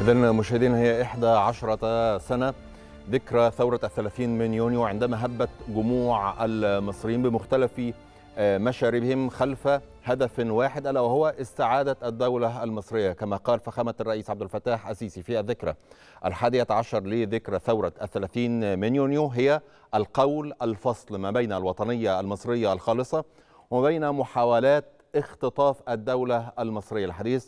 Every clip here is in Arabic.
إذا مشاهدينا هي إحدى عشرة سنة ذكرى ثورة الثلاثين من يونيو عندما هبت جموع المصريين بمختلف آه، مشاربهم خلف هدف واحد ألا وهو استعادة الدولة المصرية كما قال فخامة الرئيس عبد الفتاح السيسي في الذكرى الحادية عشر لذكرى ثورة الثلاثين من يونيو هي القول الفصل ما بين الوطنية المصرية الخالصة وبين محاولات اختطاف الدولة المصرية الحديث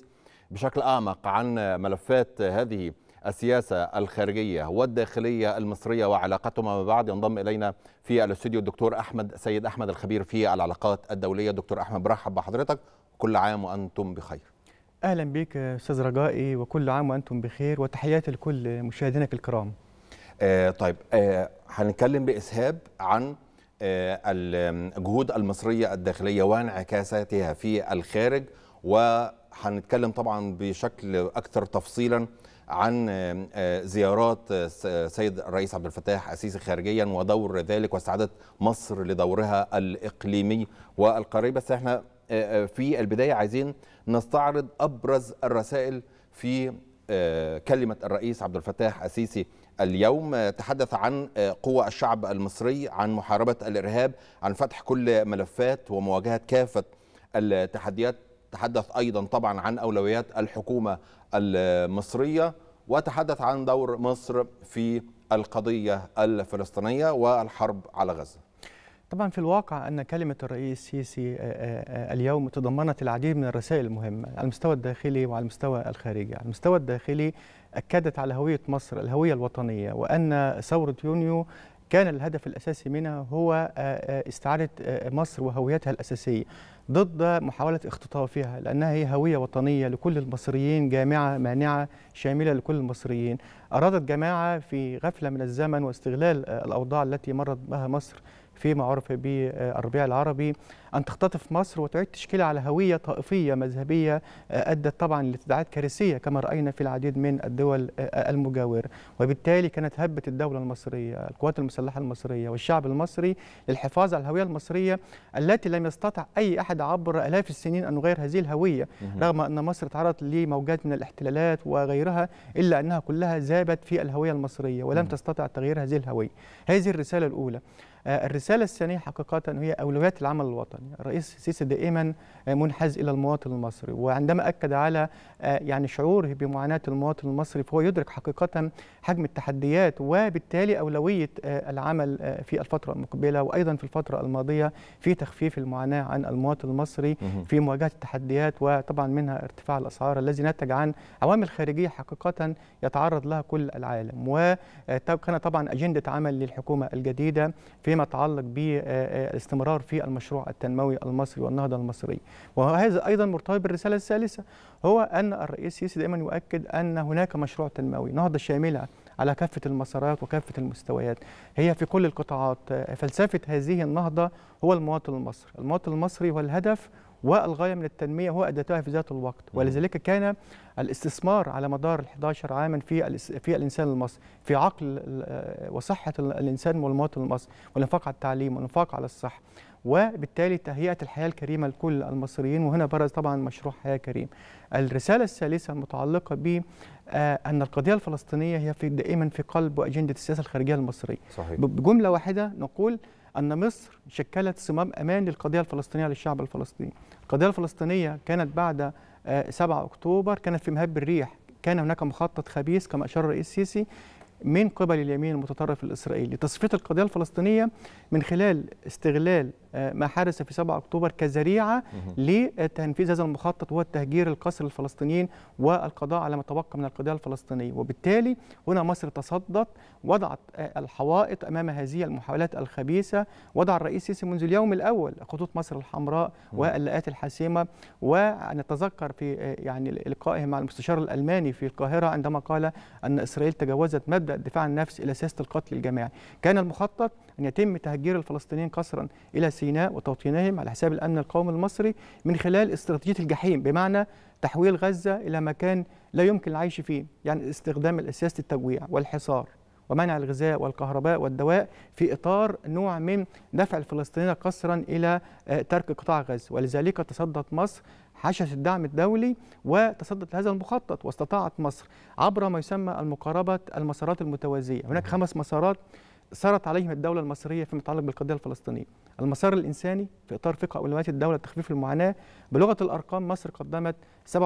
بشكل أعمق عن ملفات هذه السياسة الخارجية والداخلية المصرية وعلاقتهما مع بعض ينضم إلينا في الاستوديو الدكتور أحمد سيد أحمد الخبير في العلاقات الدولية دكتور أحمد برحب بحضرتك كل عام وأنتم بخير أهلا بك أستاذ رجائي وكل عام وأنتم بخير وتحياتي لكل مشاهدينك الكرام آه طيب آه هنتكلم بإسهاب عن آه الجهود المصرية الداخلية وانعكاساتها في الخارج و هنتكلم طبعا بشكل اكثر تفصيلا عن آه، آه، زيارات آه، سيد الرئيس عبد الفتاح السيسي خارجيا ودور ذلك واستعاده مصر لدورها الاقليمي والقاري بس احنا في البدايه عايزين نستعرض ابرز الرسائل في كلمه الرئيس عبد الفتاح السيسي اليوم تحدث عن قوة الشعب المصري عن محاربة الإرهاب عن فتح كل ملفات ومواجهة كافة التحديات تحدث أيضا طبعا عن أولويات الحكومة المصرية وتحدث عن دور مصر في القضية الفلسطينية والحرب على غزة طبعا في الواقع أن كلمة الرئيس سيسي آه، آه، آه، اليوم تضمنت العديد من الرسائل المهمة على المستوى الداخلي وعلى المستوى الخارجي على المستوى الداخلي أكدت على هوية مصر الهوية الوطنية وأن ثورة يونيو كان الهدف الأساسي منها هو آه، آه، استعادة آه، مصر وهويتها الأساسية ضد محاولة اختطافها لأنها هي هوية وطنية لكل المصريين جامعة مانعة شاملة لكل المصريين أرادت جماعة في غفلة من الزمن واستغلال الأوضاع التي مرت بها مصر فيما عرف بالربيع العربي أن تختطف مصر وتعيد تشكيلها على هوية طائفية مذهبية أدت طبعا لتداعيات كارثية كما رأينا في العديد من الدول المجاورة وبالتالي كانت هبة الدولة المصرية القوات المسلحة المصرية والشعب المصري للحفاظ على الهوية المصرية التي لم يستطع أي أحد عبر آلاف السنين أن يغير هذه الهوية رغم أن مصر تعرضت لموجات من الاحتلالات وغيرها إلا أنها كلها ذابت في الهوية المصرية ولم تستطع تغيير هذه الهوية هذه الرسالة الأولى آه، الرسالة الثانية حقيقة هي أولويات العمل الوطني الرئيس السيسي دائما آه، منحاز إلى المواطن المصري وعندما أكد على آه، يعني شعوره بمعاناة المواطن المصري فهو يدرك حقيقة حجم التحديات وبالتالي أولوية العمل في الفترة المقبلة وأيضا في الفترة الماضية في تخفيف المعاناة عن المواطن المصري في مواجهة التحديات وطبعا منها ارتفاع الأسعار الذي نتج عن عوامل خارجية حقيقة يتعرض لها كل العالم وكان طبعا أجندة عمل للحكومة الجديدة في فيما يتعلق بالاستمرار آه، آه، في المشروع التنموي المصري والنهضه المصريه وهذا ايضا مرتبط بالرساله الثالثه هو ان الرئيس السيسي دائما يؤكد ان هناك مشروع تنموي نهضه شامله على كافة المسارات وكافة المستويات هي في كل القطاعات آه، فلسفة هذه النهضة هو المواطن المصري المواطن المصري هو الهدف والغايه من التنميه هو ادتها في ذات الوقت ولذلك كان الاستثمار على مدار ال 11 عاما في في الانسان المصري في عقل آه، وصحه الانسان والمواطن المصري والانفاق على التعليم والانفاق على الصحه وبالتالي تهيئه الحياه الكريمه لكل المصريين وهنا برز طبعا مشروع حياه كريم. الرساله الثالثه المتعلقه ب آه، ان القضيه الفلسطينيه هي في دائما في قلب واجنده السياسه الخارجيه المصريه. صحيح. بجمله واحده نقول ان مصر شكلت صمام امان للقضيه الفلسطينيه للشعب الفلسطيني. القضية الفلسطينية كانت بعد 7 آه، أكتوبر كانت في مهب الريح كان هناك مخطط خبيث كما أشار الرئيس السيسي من قبل اليمين المتطرف الإسرائيلي تصفية القضية الفلسطينية من خلال استغلال آه، ما حدث في 7 أكتوبر كذريعة لتنفيذ هذا المخطط وهو التهجير القصر للفلسطينيين والقضاء على ما تبقى من القضية الفلسطينية وبالتالي هنا مصر تصدت وضعت آه، الحوائط أمام هذه المحاولات الخبيثة وضع الرئيس السيسي منذ اليوم الأول خطوط مصر الحمراء واللقاءات الحاسمة ونتذكر في آه، يعني لقائه مع المستشار الألماني في القاهرة عندما قال أن إسرائيل تجاوزت مبدأ الدفاع عن النفس إلى سياسة القتل الجماعي كان المخطط أن يتم تهجير الفلسطينيين قسرا إلى سيناء وتوطينهم على حساب الأمن القومي المصري من خلال استراتيجية الجحيم بمعنى تحويل غزة إلى مكان لا يمكن العيش فيه يعني استخدام سياسة التجويع والحصار ومنع الغذاء والكهرباء والدواء في إطار نوع من دفع الفلسطينيين قسرا إلى آه، ترك قطاع غزة ولذلك تصدت مصر حشش الدعم الدولي وتصدت لهذا المخطط واستطاعت مصر عبر ما يسمى المقاربة المسارات المتوازية هناك خمس مسارات سرت عليهم الدولة المصرية فيما يتعلق بالقضية الفلسطينية المسار الإنساني في إطار فقه أولويات الدولة لتخفيف المعاناة بلغة الأرقام مصر قدمت 87%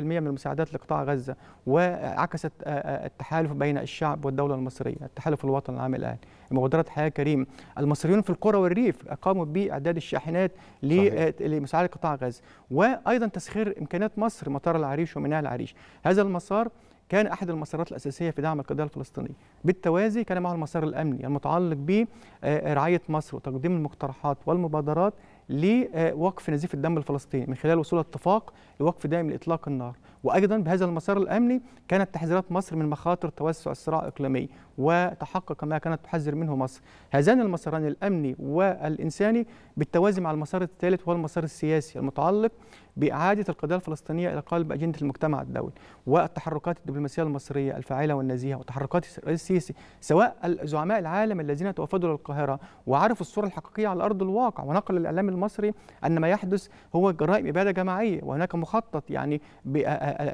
من المساعدات لقطاع غزة وعكست آه، آه، التحالف بين الشعب والدولة المصرية التحالف الوطني العام الآن مبادرات حياة كريم المصريون في القرى والريف قاموا بإعداد الشاحنات آه، لمساعدة قطاع غزة وأيضا تسخير إمكانيات مصر مطار العريش وميناء العريش هذا المسار كان احد المسارات الاساسيه في دعم القضيه الفلسطينيه بالتوازي كان معه المسار الامني المتعلق برعايه آه، مصر وتقديم المقترحات والمبادرات لوقف نزيف الدم الفلسطيني من خلال وصول اتفاق لوقف دائم لاطلاق النار وايضا بهذا المسار الامني كانت تحذيرات مصر من مخاطر توسع الصراع الاقليمي وتحقق ما كانت تحذر منه مصر هذان المساران الامني والانساني بالتوازي مع المسار الثالث وهو المسار السياسي المتعلق باعاده القضيه الفلسطينيه الى قلب اجنده المجتمع الدولي والتحركات الدبلوماسيه المصريه الفاعله والنزيهه وتحركات الرئيس السيسي سواء زعماء العالم الذين توافدوا للقاهره وعرفوا الصوره الحقيقيه على ارض الواقع ونقل الاعلام المصري ان ما يحدث هو جرائم اباده جماعيه وهناك مخطط يعني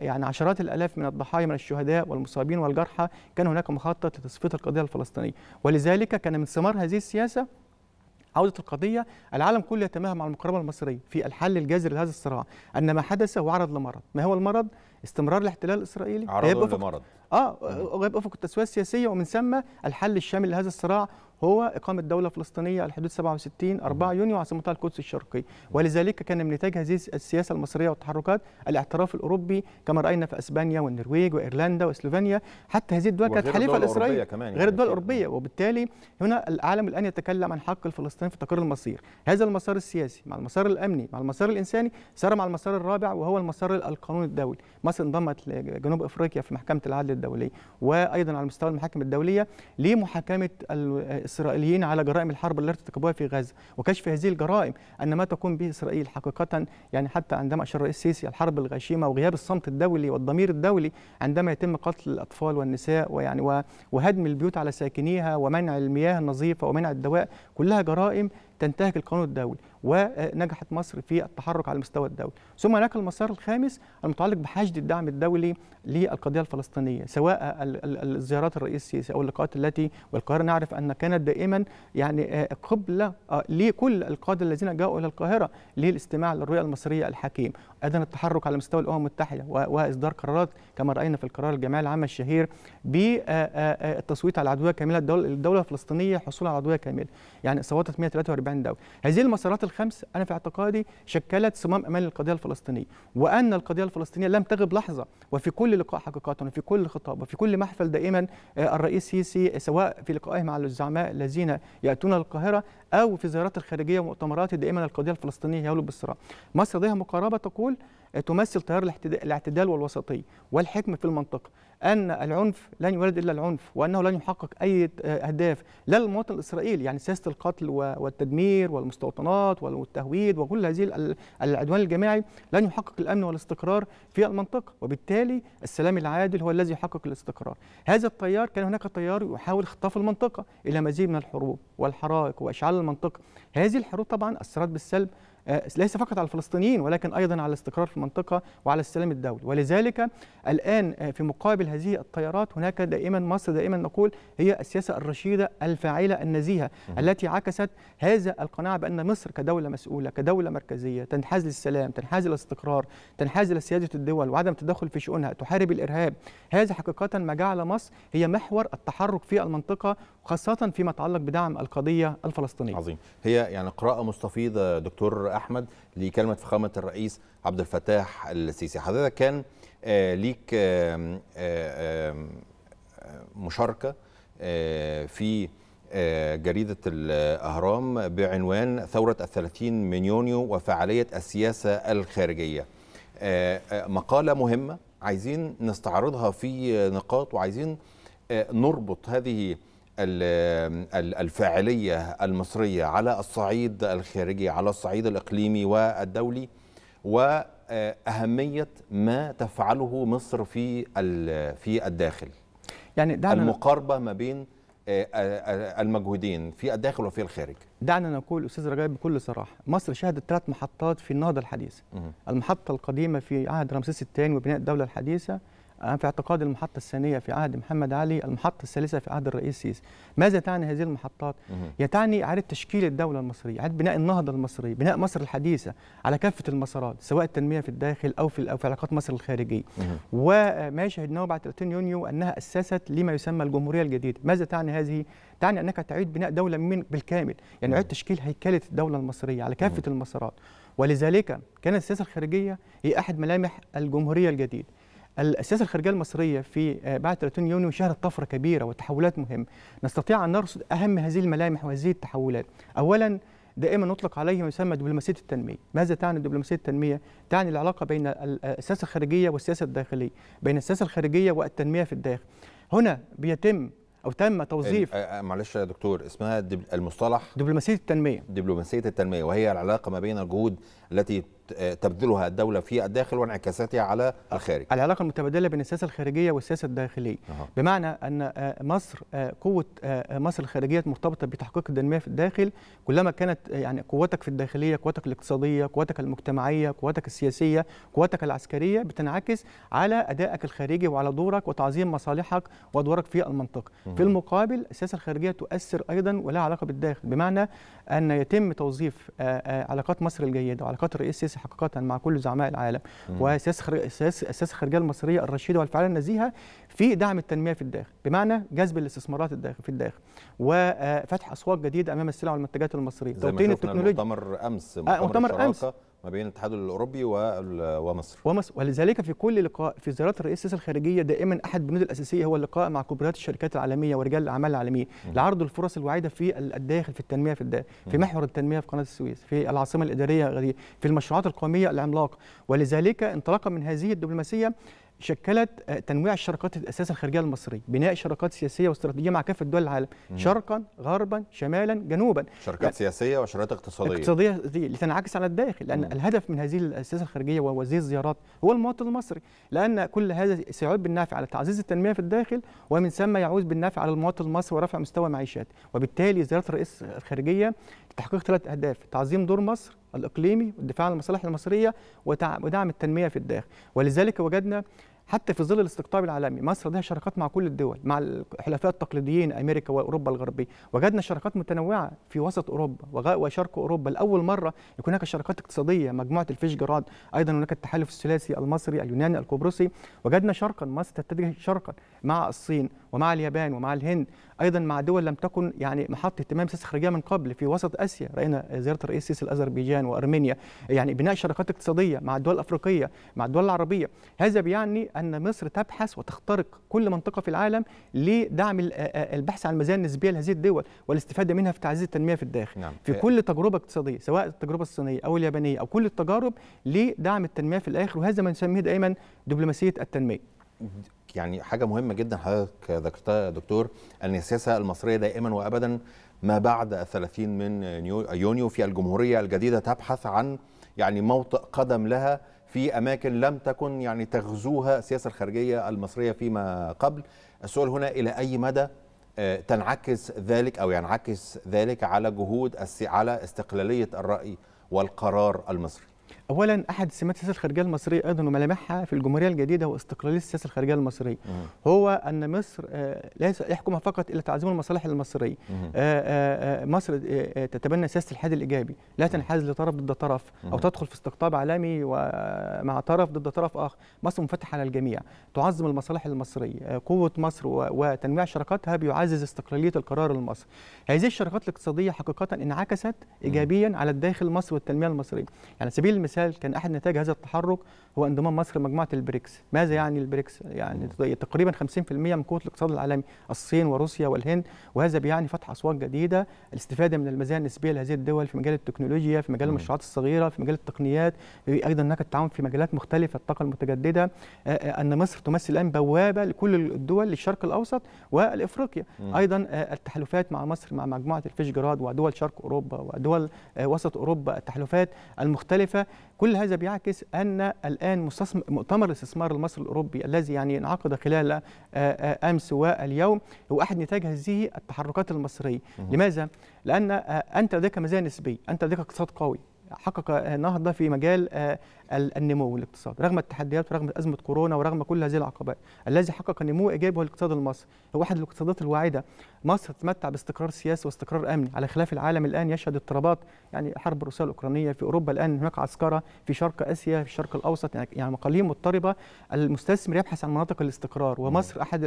يعني عشرات الالاف من الضحايا من الشهداء والمصابين والجرحى كان هناك مخطط لتصفيه القضيه الفلسطينيه ولذلك كان من ثمار هذه السياسه عودة القضية العالم كله يتماهى مع المقاربة المصرية في الحل الجذري لهذا الصراع أن ما حدث هو عرض لمرض ما هو المرض؟ استمرار الاحتلال الإسرائيلي عرض لمرض اه غياب افق التسويه السياسيه ومن ثم الحل الشامل لهذا الصراع هو إقامة دولة فلسطينية على حدود 67 4 يونيو عاصمتها القدس الشرقي ولذلك كان من نتاج هذه السياسة المصرية والتحركات الاعتراف الأوروبي كما رأينا في أسبانيا والنرويج وإيرلندا وسلوفينيا حتى هذه الدول كانت حليفة لإسرائيل يعني غير الدول الأوروبية وبالتالي هنا العالم الآن يتكلم عن حق الفلسطيني في تقرير المصير هذا المسار السياسي مع المسار الأمني مع المسار الإنساني سار مع المسار الرابع وهو المسار القانون الدولي مصر انضمت لجنوب أفريقيا في محكمة العدل الدولية وأيضا على مستوى المحاكم الدولية لمحاكمة الإسرائيليين على جرائم الحرب التي ارتكبوها في غزة وكشف هذه الجرائم أن ما تقوم به إسرائيل حقيقة يعني حتى عندما أشار الرئيس السيسي الحرب الغاشمه وغياب الصمت الدولي والضمير الدولي عندما يتم قتل الأطفال والنساء ويعني وهدم البيوت على ساكنيها ومنع المياه النظيفة ومنع الدواء كلها جرائم تنتهك القانون الدولي ونجحت مصر في التحرك على المستوى الدولي ثم هناك المسار الخامس المتعلق بحشد الدعم الدولي للقضيه الفلسطينيه سواء الزيارات الرئيس السيسي او اللقاءات التي والقاهره نعرف ان كانت دائما يعني آه، قبله آه، لكل القاده الذين جاءوا الى القاهره للاستماع للرؤيه المصريه الحكيم أدنى التحرك على مستوى الأمم المتحدة وإصدار قرارات كما رأينا في القرار الجمعية العامة الشهير بالتصويت آه، آه، آه، على العدوية كاملة الدولة الفلسطينية حصولا على عدوية كاملة يعني صوتت 143 دولة هذه المسارات الخمس أنا في اعتقادي شكلت صمام أمان القضية الفلسطينية وأن القضية الفلسطينية لم تغب لحظة وفي كل لقاء حقيقة وفي كل خطاب وفي كل محفل دائما الرئيس سيسي سواء في لقائه مع الزعماء الذين يأتون القاهرة أو في زيارات الخارجية ومؤتمرات دائما القضية الفلسطينية يولد بالصراع مصر لديها مقاربة تقول التسول تمثل تيار الاعتدال والوسطيه والحكمه في المنطقه ان العنف لن يولد الا العنف وانه لن يحقق اي اهداف لا للمواطن الاسرائيلي يعني سياسه القتل والتدمير والمستوطنات والتهويد وكل هذه العدوان الجماعي لن يحقق الامن والاستقرار في المنطقه وبالتالي السلام العادل هو الذي يحقق الاستقرار هذا التيار كان هناك تيار يحاول اختطاف المنطقه الى مزيد من الحروب والحرائق واشعال المنطقه هذه الحروب طبعا اثرت بالسلب آه، ليس فقط على الفلسطينيين ولكن ايضا على الاستقرار في المنطقه وعلى السلام الدولي ولذلك الان آه، في مقابل هذه التيارات هناك دائما مصر دائما نقول هي السياسه الرشيده الفاعله النزيهه التي عكست هذا القناعه بان مصر كدوله مسؤوله كدوله مركزيه تنحاز للسلام تنحاز للاستقرار تنحاز لسياده الدول وعدم التدخل في شؤونها تحارب الارهاب هذا حقيقه ما جعل مصر هي محور التحرك في المنطقه خاصه فيما يتعلق بدعم القضيه الفلسطينيه عظيم هي يعني قراءه مستفيضه دكتور احمد لكلمه فخامه الرئيس عبد الفتاح السيسي حضرتك كان آه، ليك مشاركه آه، في آه، جريدة الأهرام بعنوان ثورة الثلاثين من يونيو وفعالية السياسة الخارجية مقالة مهمة عايزين نستعرضها في نقاط وعايزين نربط هذه الفاعلية المصرية على الصعيد الخارجي على الصعيد الإقليمي والدولي وأهمية ما تفعله مصر في في الداخل يعني دعنا المقاربة ما بين آه، آه، المجهودين في الداخل وفي الخارج دعنا نقول أستاذ رجاء بكل صراحة مصر شهدت ثلاث محطات في النهضة الحديثة المحطة القديمة في عهد رمسيس الثاني وبناء الدولة الحديثة أنا في اعتقاد المحطة الثانية في عهد محمد علي المحطة الثالثة في عهد الرئيس السيسي ماذا تعني هذه المحطات؟ يتعني إعادة تشكيل الدولة المصرية إعادة بناء النهضة المصرية بناء مصر الحديثة على كافة المسارات سواء التنمية في الداخل أو في, أو في علاقات مصر الخارجية وما شهدناه بعد 30 يونيو أنها أسست لما يسمى الجمهورية الجديدة ماذا تعني هذه؟ تعني أنك تعيد بناء دولة من بالكامل يعني إعادة تشكيل هيكلة الدولة المصرية على كافة المسارات ولذلك كانت السياسة الخارجية هي أحد ملامح الجمهورية الجديدة السياسه الخارجيه المصريه في آه، بعد 30 يونيو شهدت طفره كبيره وتحولات مهمه نستطيع ان نرصد اهم هذه الملامح وهذه التحولات اولا دائما نطلق عليه ما يسمى دبلوماسيه التنميه، ماذا تعني دبلوماسيه التنميه؟ تعني العلاقه بين السياسه الخارجيه والسياسه الداخليه، بين السياسه الخارجيه والتنميه في الداخل. هنا بيتم او تم توظيف آه، آه، معلش يا دكتور اسمها المصطلح دبلوماسيه التنميه دبلوماسيه التنميه وهي العلاقه ما بين الجهود التي آه، تبذلها الدولة في الداخل وانعكاساتها على آه، الخارج العلاقة المتبادلة بين السياسة الخارجية والسياسة الداخلية أه. بمعنى أن آه، مصر قوة مصر الخارجية مرتبطة بتحقيق التنمية في الداخل كلما كانت يعني قوتك في الداخلية قوتك الاقتصادية قوتك المجتمعية قوتك السياسية قوتك العسكرية بتنعكس على أدائك الخارجي وعلى دورك وتعظيم مصالحك ودورك في المنطقة أه. في المقابل السياسة الخارجية تؤثر أيضا ولها علاقة بالداخل بمعنى أن يتم توظيف علاقات مصر الجيدة الحركات الرئيس السيسي حقيقه مع كل زعماء العالم وسياسه الخارجيه المصريه الرشيده والفعاله النزيهه في دعم التنميه في الداخل بمعنى جذب الاستثمارات الداخل في الداخل وفتح اسواق جديده امام السلع والمنتجات المصريه توطين التكنولوجيا آه، مؤتمر امس مؤتمر امس ما بين الاتحاد الاوروبي ومصر ومصر ولذلك في كل لقاء في زيارات الرئيس السياسي الخارجيه دائما احد البنود الاساسيه هو اللقاء مع كبريات الشركات العالميه ورجال الاعمال العالميه لعرض الفرص الواعده في الداخل في التنميه في الداخل في محور التنميه في قناه السويس في العاصمه الاداريه في المشروعات القوميه العملاقه ولذلك انطلاقا من هذه الدبلوماسيه شكلت آه، تنويع الشراكات الاساس الخارجيه المصريه بناء شراكات سياسيه واستراتيجيه مع كافه دول العالم مم. شرقا غربا شمالا جنوبا شراكات يعني سياسيه وشراكات اقتصاديه اقتصاديه لتنعكس على الداخل لان مم. الهدف من هذه السياسه الخارجيه ووزير الزيارات هو المواطن المصري لان كل هذا سيعود بالنفع على تعزيز التنميه في الداخل ومن ثم يعود بالنفع على المواطن المصري ورفع مستوى معيشته وبالتالي زياره رئيس الخارجيه تحقيق ثلاث أهداف تعظيم دور مصر الإقليمي والدفاع عن المصالح المصرية ودعم التنمية في الداخل ولذلك وجدنا حتى في ظل الاستقطاب العالمي مصر لديها شراكات مع كل الدول مع الحلفاء التقليديين امريكا واوروبا الغربيه وجدنا شراكات متنوعه في وسط اوروبا وشرق اوروبا لاول مره يكون هناك شراكات اقتصاديه مجموعه الفيشجراد ايضا هناك التحالف الثلاثي المصري اليوناني القبرصي وجدنا شرقا مصر تتجه شرقا مع الصين ومع اليابان ومع الهند ايضا مع دول لم تكن يعني محط اهتمام سياسه خارجيه من قبل في وسط اسيا راينا زياره الرئيس السيسي لاذربيجان وارمينيا يعني بناء شراكات اقتصاديه مع الدول الافريقيه مع الدول العربيه هذا بيعني ان مصر تبحث وتخترق كل منطقه في العالم لدعم البحث عن المزايا النسبيه لهذه الدول والاستفاده منها في تعزيز التنميه في الداخل نعم. في كل تجربه اقتصاديه سواء التجربه الصينيه او اليابانيه او كل التجارب لدعم التنميه في الاخر وهذا ما نسميه دائما دبلوماسيه التنميه يعني حاجه مهمه جدا حضرتك ذكرتها يا دكتور ان السياسه المصريه دائما وابدا ما بعد ال30 من يونيو في الجمهوريه الجديده تبحث عن يعني موطئ قدم لها في اماكن لم تكن يعني تغزوها السياسه الخارجيه المصريه فيما قبل السؤال هنا الى اي مدى آه، تنعكس ذلك او ينعكس ذلك على جهود على استقلاليه الراي والقرار المصري اولا احد سمات السياسه الخارجيه المصريه ايضا وملامحها في الجمهوريه الجديده واستقلاليه السياسه الخارجيه المصريه هو ان مصر آه، ليس يحكمها فقط الا تعظيم المصالح المصريه آه، آه، مصر تتبنى سياسه الحاد الايجابي لا تنحاز لطرف ضد طرف او تدخل في استقطاب عالمي ومع طرف ضد طرف اخر مصر منفتحه على الجميع تعظم المصالح المصريه قوه مصر وتنويع شراكاتها بيعزز استقلاليه القرار المصري هذه الشراكات الاقتصاديه حقيقه انعكست ايجابيا على الداخل المصري والتنميه المصريه يعني سبيل المثال مثال كان احد نتائج هذا التحرك هو انضمام مصر لمجموعه البريكس ماذا يعني البريكس يعني تقريبا 50% من قوه الاقتصاد العالمي الصين وروسيا والهند وهذا بيعني فتح اسواق جديده الاستفاده من المزايا النسبيه لهذه الدول في مجال التكنولوجيا في مجال المشروعات الصغيره في مجال التقنيات ايضا هناك التعاون في مجالات مختلفه الطاقه المتجدده ان مصر تمثل الان بوابه لكل الدول للشرق الاوسط والافريقيا ايضا التحالفات مع مصر مع مجموعه الفيشجراد ودول شرق اوروبا ودول وسط اوروبا التحالفات المختلفه كل هذا بيعكس أن الآن مؤتمر الاستثمار المصري الأوروبي الذي يعني انعقد خلال آه، آه، أمس واليوم هو أحد نتاج هذه التحركات المصرية لماذا؟ لأن آه، أنت لديك مزايا نسبية أنت لديك اقتصاد قوي حقق نهضه في مجال آه، النمو الاقتصادي رغم التحديات ورغم ازمه كورونا ورغم كل هذه العقبات الذي حقق نمو ايجابي هو الاقتصاد المصري هو احد الاقتصادات الواعده مصر تتمتع باستقرار سياسي واستقرار امني على خلاف العالم الان يشهد اضطرابات يعني حرب الروسيه الاوكرانيه في اوروبا الان هناك عسكره في شرق اسيا في الشرق الاوسط يعني, يعني مقاليم مضطربه المستثمر يبحث عن مناطق الاستقرار ومصر احد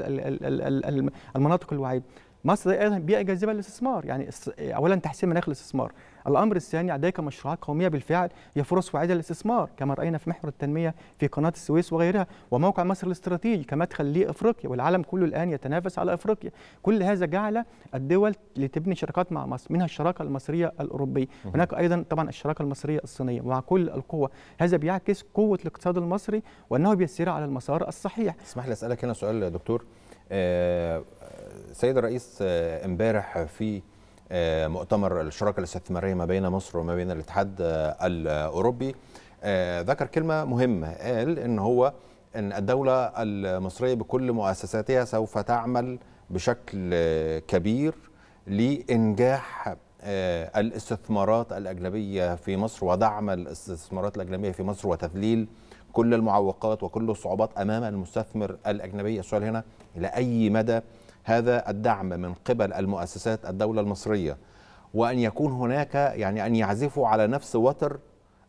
المناطق الواعدة مصر ايضا بيئه جاذبه للاستثمار يعني اولا تحسين مناخ الاستثمار الامر الثاني لديك مشروعات قوميه بالفعل هي فرص واعده للاستثمار كما راينا في محور التنميه في قناه السويس وغيرها وموقع مصر الاستراتيجي كمدخل لافريقيا والعالم كله الان يتنافس على افريقيا كل هذا جعل الدول لتبني شراكات مع مصر منها الشراكه المصريه الاوروبيه هناك ايضا طبعا الشراكه المصريه الصينيه مع كل القوه هذا بيعكس قوه الاقتصاد المصري وانه بيسير على المسار الصحيح اسمح لي اسالك هنا سؤال دكتور آه، سيد الرئيس آه، امبارح في آه، مؤتمر الشراكة الاستثمارية ما بين مصر وما بين الاتحاد الأوروبي ذكر كلمة مهمة قال إن هو أن الدولة المصرية بكل مؤسساتها سوف تعمل بشكل كبير لإنجاح الاستثمارات الأجنبية في مصر ودعم الاستثمارات الأجنبية في مصر وتذليل كل المعوقات وكل الصعوبات امام المستثمر الاجنبي السؤال هنا الى اي مدى هذا الدعم من قبل المؤسسات الدوله المصريه وان يكون هناك يعني ان يعزفوا على نفس وتر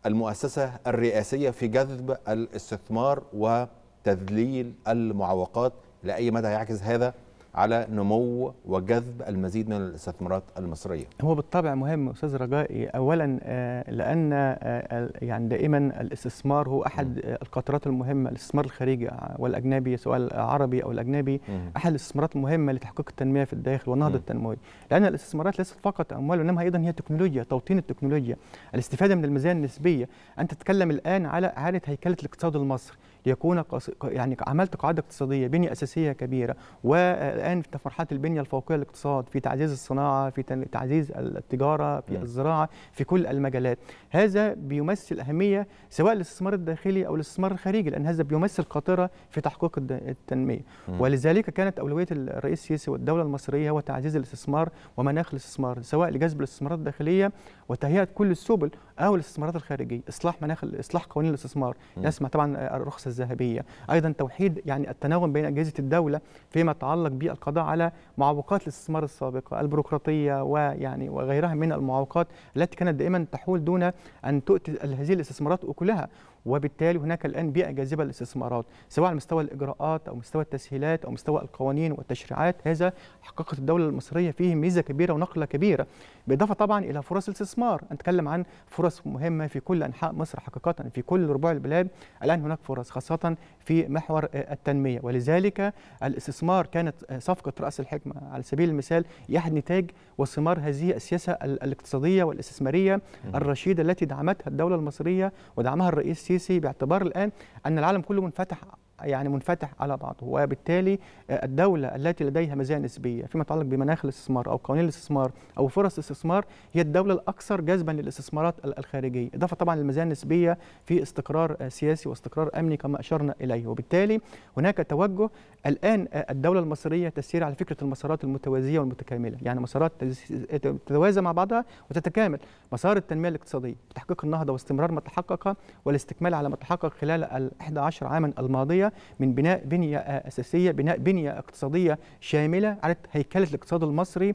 المؤسسه الرئاسيه في جذب الاستثمار وتذليل المعوقات الى اي مدى يعكس هذا على نمو وجذب المزيد من الاستثمارات المصريه. هو بالطبع مهم استاذ رجائي اولا آه، لان آه، يعني دائما الاستثمار هو احد القطرات المهمه الاستثمار الخارجي والاجنبي سواء العربي او الاجنبي احد الاستثمارات المهمه لتحقيق التنميه في الداخل والنهضه التنمويه لان الاستثمارات ليست فقط اموال وانما ايضا هي تكنولوجيا توطين التكنولوجيا الاستفاده من الميزانيه النسبيه انت تتكلم الان على اعاده هيكله الاقتصاد المصري ليكون يعني عملت قاعده اقتصاديه بنيه اساسيه كبيره والان في مرحله البنيه الفوقيه للاقتصاد في تعزيز الصناعه في تعزيز التجاره في م. الزراعه في كل المجالات هذا بيمثل اهميه سواء الاستثمار الداخلي او الاستثمار الخارجي لان هذا بيمثل قاطره في تحقيق التنميه م. ولذلك كانت اولويه الرئيس السيسي والدوله المصريه هو تعزيز الاستثمار ومناخ الاستثمار سواء لجذب الاستثمارات الداخليه وتهيئه كل السبل او الاستثمارات الخارجيه اصلاح مناخ اصلاح قوانين الاستثمار يسمى طبعا الرخصه الذهبيه ايضا توحيد يعني التناغم بين اجهزه الدوله فيما يتعلق بالقضاء على معوقات الاستثمار السابقه البيروقراطيه ويعني وغيرها من المعوقات التي كانت دائما تحول دون ان تؤتي هذه الاستثمارات اكلها وبالتالي هناك الان بيئه جاذبه للاستثمارات سواء على مستوى الاجراءات او مستوى التسهيلات او مستوى القوانين والتشريعات هذا حققت الدوله المصريه فيه ميزه كبيره ونقله كبيره بالاضافه طبعا الى فرص الاستثمار نتكلم عن فرص مهمه في كل انحاء مصر حقيقه في كل ربوع البلاد الان هناك فرص خاصه في محور التنميه ولذلك الاستثمار كانت صفقه راس الحكمه على سبيل المثال احد نتاج وثمار هذه السياسه الاقتصاديه والاستثماريه الرشيده التي دعمتها الدوله المصريه ودعمها الرئيس السيسي باعتبار الآن أن العالم كله منفتح يعني منفتح على بعضه وبالتالي آه، الدولة التي لديها مزايا نسبية فيما يتعلق بمناخ الاستثمار أو قوانين الاستثمار أو فرص الاستثمار هي الدولة الأكثر جذبا للاستثمارات الخارجية إضافة طبعا للمزايا النسبية في استقرار آه، سياسي واستقرار أمني كما أشرنا إليه وبالتالي هناك توجه الآن آه، الدولة المصرية تسير على فكرة المسارات المتوازية والمتكاملة يعني مسارات تتوازى مع بعضها وتتكامل مسار التنمية الاقتصادية تحقيق النهضة واستمرار ما تحقق والاستكمال على ما تحقق خلال ال 11 عاما الماضية من بناء بنية آه، أساسية بناء بنية اقتصادية شاملة على هيكلة الاقتصاد المصري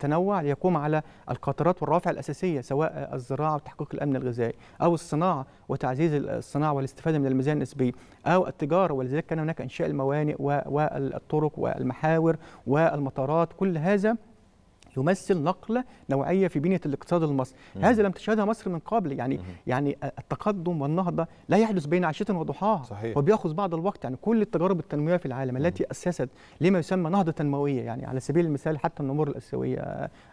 تنوع ليقوم على القاطرات والروافع الأساسية سواء آه، الزراعة وتحقيق الأمن الغذائي أو الصناعة وتعزيز الصناعة والاستفادة من الميزان النسبي أو التجارة ولذلك كان هناك إنشاء الموانئ والطرق والمحاور والمطارات كل هذا يمثل نقله نوعيه في بنيه الاقتصاد المصري هذا لم تشهدها مصر من قبل يعني مم. يعني التقدم والنهضه لا يحدث بين عشيه وضحاها صحيح. وبياخذ بعض الوقت يعني كل التجارب التنمويه في العالم التي اسست لما يسمى نهضه تنمويه يعني على سبيل المثال حتى النمور الاسيويه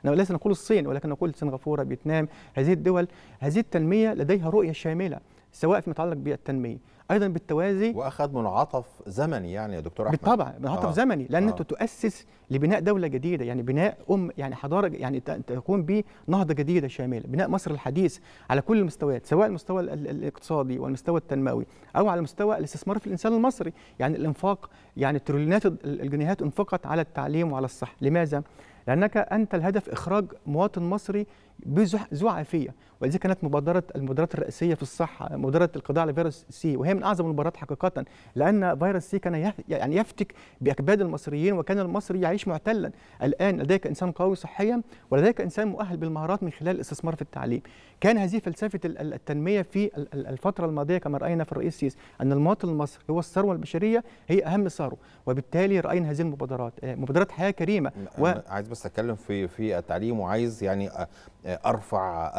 أنا ليس نقول الصين ولكن نقول سنغافوره فيتنام هذه الدول هذه التنميه لديها رؤيه شامله سواء في متعلق بالتنميه ايضا بالتوازي واخذ منعطف زمني يعني يا دكتور احمد بالطبع منعطف آه. زمني لان آه. انت تؤسس لبناء دوله جديده يعني بناء ام يعني حضاره يعني تقوم بنهضه جديده شامله بناء مصر الحديث على كل المستويات سواء المستوى الاقتصادي والمستوى التنموي او على مستوى الاستثمار في الانسان المصري يعني الانفاق يعني تريليونات الجنيهات انفقت على التعليم وعلى الصحه لماذا لانك انت الهدف اخراج مواطن مصري بذو عافيه ولذلك كانت مبادره المبادرات الرئيسيه في الصحه مبادره القضاء على فيروس سي وهي من اعظم المبادرات حقيقه لان فيروس سي كان يعني يفتك باكباد المصريين وكان المصري يعيش معتلا الان لديك انسان قوي صحيا ولديك انسان مؤهل بالمهارات من خلال الاستثمار في التعليم كان هذه فلسفه التنميه في الفتره الماضيه كما راينا في الرئيس السيسي ان المواطن المصري هو الثروه البشريه هي اهم ثروه وبالتالي راينا هذه المبادرات آه، مبادرات حياه كريمه و... عايز بس اتكلم في في التعليم وعايز يعني آه، آه، ارفع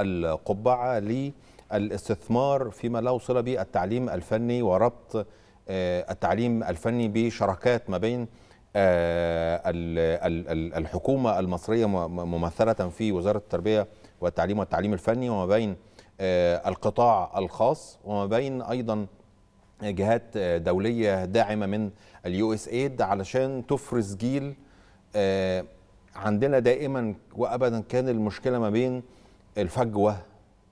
قبعة للاستثمار فيما له صلة بالتعليم الفني وربط آه، التعليم الفني بشراكات ما بين آه، الحكومة المصرية ممثلة في وزارة التربية والتعليم والتعليم الفني وما بين آه، القطاع الخاص وما بين أيضا جهات دولية داعمة من اليو اس ايد علشان تفرز جيل عندنا دائما وابدا كان المشكله ما بين الفجوه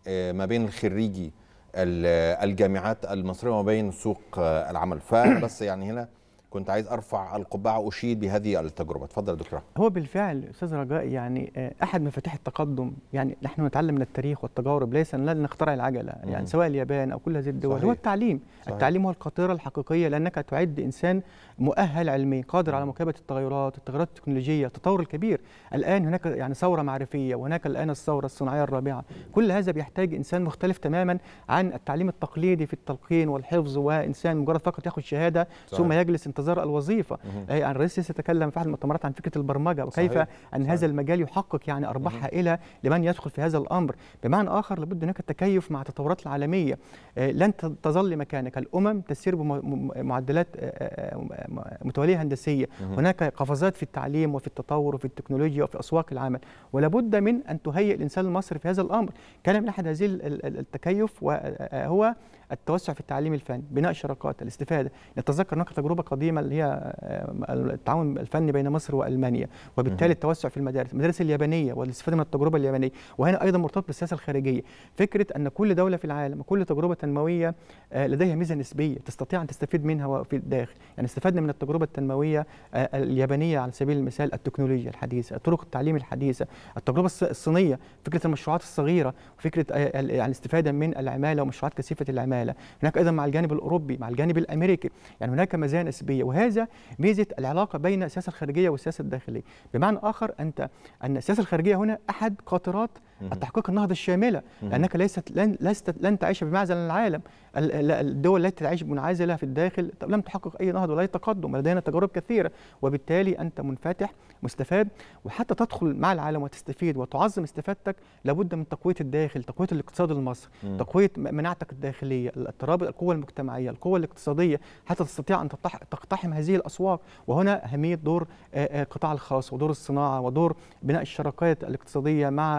آه، ما بين الخريجي الجامعات المصريه وما بين سوق آه، العمل فبس يعني هنا كنت عايز ارفع القبعه اشيد بهذه التجربه اتفضل يا دكتور هو بالفعل استاذ رجاء يعني آه، احد مفاتيح التقدم يعني نحن نتعلم من التاريخ والتجارب ليس لا نخترع العجله يعني سواء اليابان او كل هذه الدول صحيح. هو التعليم صحيح. التعليم هو القطيره الحقيقيه لانك تعد انسان مؤهل علميا قادر على مواكبه التغيرات التغيرات التكنولوجيه التطور الكبير الان هناك يعني ثوره معرفيه وهناك الان الثوره الصناعيه الرابعه كل هذا بيحتاج انسان مختلف تماما عن التعليم التقليدي في التلقين والحفظ وانسان مجرد فقط ياخذ شهاده صحيح. ثم يجلس انتظار انتظار الوظيفه آه الرئيس يتكلم في احد المؤتمرات عن فكره البرمجه وكيف صحيح. ان صحيح. هذا المجال يحقق يعني ارباح هائله لمن يدخل في هذا الامر بمعنى اخر لابد هناك تكيف مع التطورات العالميه آه، لن تظل مكانك الامم تسير بمعدلات آه، آه، متواليه هندسيه هناك قفزات في التعليم وفي التطور وفي التكنولوجيا وفي اسواق العمل ولابد من ان تهيئ الانسان المصري في هذا الامر كان من احد هذه التكيف وهو التوسع في التعليم الفني بناء الشراكات الاستفاده نتذكر هناك تجربه قديمه اللي هي آه، التعاون الفني بين مصر والمانيا وبالتالي التوسع في المدارس المدارس اليابانيه والاستفاده من التجربه اليابانيه وهنا ايضا مرتبط بالسياسه الخارجيه فكره ان كل دوله في العالم كل تجربه تنمويه آه، لديها ميزه نسبيه تستطيع ان تستفيد منها في الداخل يعني استفدنا من التجربه التنمويه آه، اليابانيه على سبيل المثال التكنولوجيا الحديثه طرق التعليم الحديثه التجربه الصينيه فكره المشروعات الصغيره وفكره يعني الاستفاده من العماله ومشروعات كثيفه العماله العماله، هناك ايضا مع الجانب الاوروبي، مع الجانب الامريكي، يعني هناك مزايا نسبيه وهذا ميزه العلاقه بين السياسه الخارجيه والسياسه الداخليه، بمعنى اخر انت ان السياسه الخارجيه هنا احد قاطرات التحقيق النهضه الشامله لانك ليست لن لست لن تعيش بمعزل عن العالم الدول التي تعيش منعزله في الداخل لم تحقق اي نهضه ولا اي تقدم لدينا تجارب كثيره وبالتالي انت منفتح مستفاد وحتى تدخل مع العالم وتستفيد وتعظم استفادتك لابد من تقويه الداخل تقويه الاقتصاد المصري تقويه مناعتك الداخليه اضطراب القوه المجتمعيه القوه الاقتصاديه حتى تستطيع ان تقتحم هذه الاسواق وهنا اهميه دور القطاع الخاص ودور الصناعه ودور بناء الشراكات الاقتصاديه مع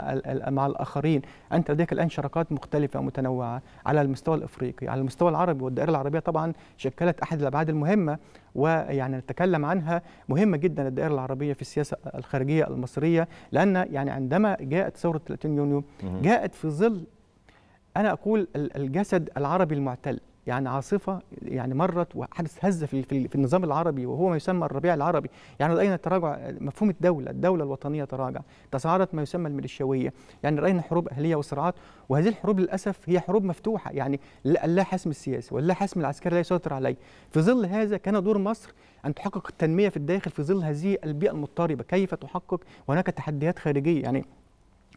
مع الآخرين أنت لديك الآن شراكات مختلفة ومتنوعة على المستوى الإفريقي على المستوى العربي والدائرة العربية طبعا شكلت أحد الأبعاد المهمة ويعني نتكلم عنها مهمة جدا الدائرة العربية في السياسة الخارجية المصرية لأن يعني عندما جاءت ثورة 30 يونيو جاءت في ظل أنا أقول الجسد العربي المعتل يعني عاصفه يعني مرت وحدث هزه في, في النظام العربي وهو ما يسمى الربيع العربي يعني راينا تراجع مفهوم الدوله الدوله الوطنيه تراجع تصاعدت ما يسمى الميليشياويه يعني راينا حروب اهليه وصراعات وهذه الحروب للاسف هي حروب مفتوحه يعني لا حسم السياسي ولا حسم العسكري لا يسيطر عليه في ظل هذا كان دور مصر ان تحقق التنميه في الداخل في ظل هذه البيئه المضطربه كيف تحقق وهناك تحديات خارجيه يعني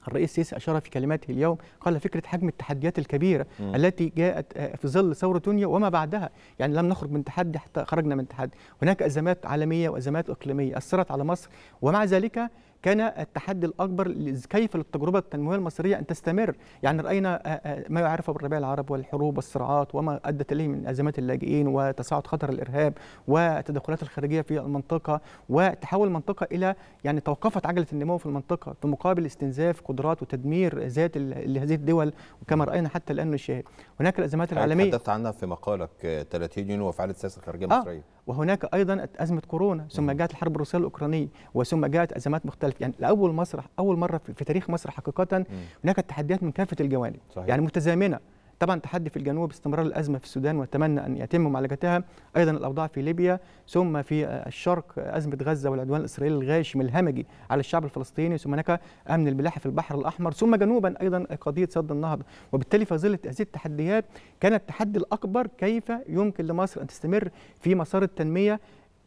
الرئيس السيسي أشار في كلماته اليوم قال فكرة حجم التحديات الكبيرة م. التي جاءت آه، في ظل ثورة تونيا وما بعدها يعني لم نخرج من تحدي حتى خرجنا من تحدي هناك أزمات عالمية وأزمات إقليمية أثرت على مصر ومع ذلك كان التحدي الاكبر كيف للتجربه التنمويه المصريه ان تستمر يعني راينا ما يعرفه بالربيع العربي والحروب والصراعات وما ادت اليه من ازمات اللاجئين وتصاعد خطر الارهاب والتدخلات الخارجيه في المنطقه وتحول المنطقه الى يعني توقفت عجله النمو في المنطقه في مقابل استنزاف قدرات وتدمير ذات لهذه الدول وكما راينا حتى الان نشاهد هناك الازمات العالميه تحدثت عنها في مقالك 30 يونيو وفعاليه السياسه الخارجيه آه. المصريه آه. وهناك أيضا أزمة كورونا ثم جاءت الحرب الروسية الأوكرانية وثم جاءت أزمات مختلفة يعني لأول مسرح أول مرة في تاريخ مصر حقيقة هناك تحديات من كافة الجوانب صحيح. يعني متزامنة طبعا تحدي في الجنوب استمرار الأزمة في السودان وأتمنى أن يتم معالجتها أيضا الأوضاع في ليبيا ثم في الشرق أزمة غزة والعدوان الإسرائيلي الغاشم الهمجي على الشعب الفلسطيني ثم هناك أمن البلاحة في البحر الأحمر ثم جنوبا أيضا قضية سد النهضة وبالتالي في ظل هذه التحديات كان التحدي الأكبر كيف يمكن لمصر أن تستمر في مسار التنمية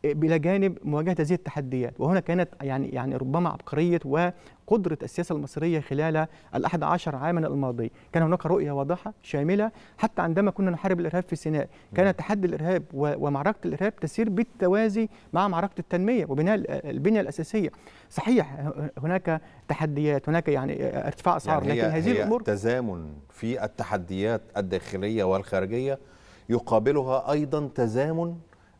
بلا جانب مواجهه هذه التحديات وهنا كانت يعني يعني ربما عبقريه وقدره السياسه المصريه خلال الاحد عشر عاما الماضي كان هناك رؤيه واضحه شامله حتى عندما كنا نحارب الارهاب في سيناء كان نعم. تحدي الارهاب ومعركه الارهاب تسير بالتوازي مع معركه التنميه وبناء البنيه الاساسيه صحيح هناك تحديات هناك يعني ارتفاع اسعار يعني لكن هذه الامور تزامن في التحديات الداخليه والخارجيه يقابلها ايضا تزامن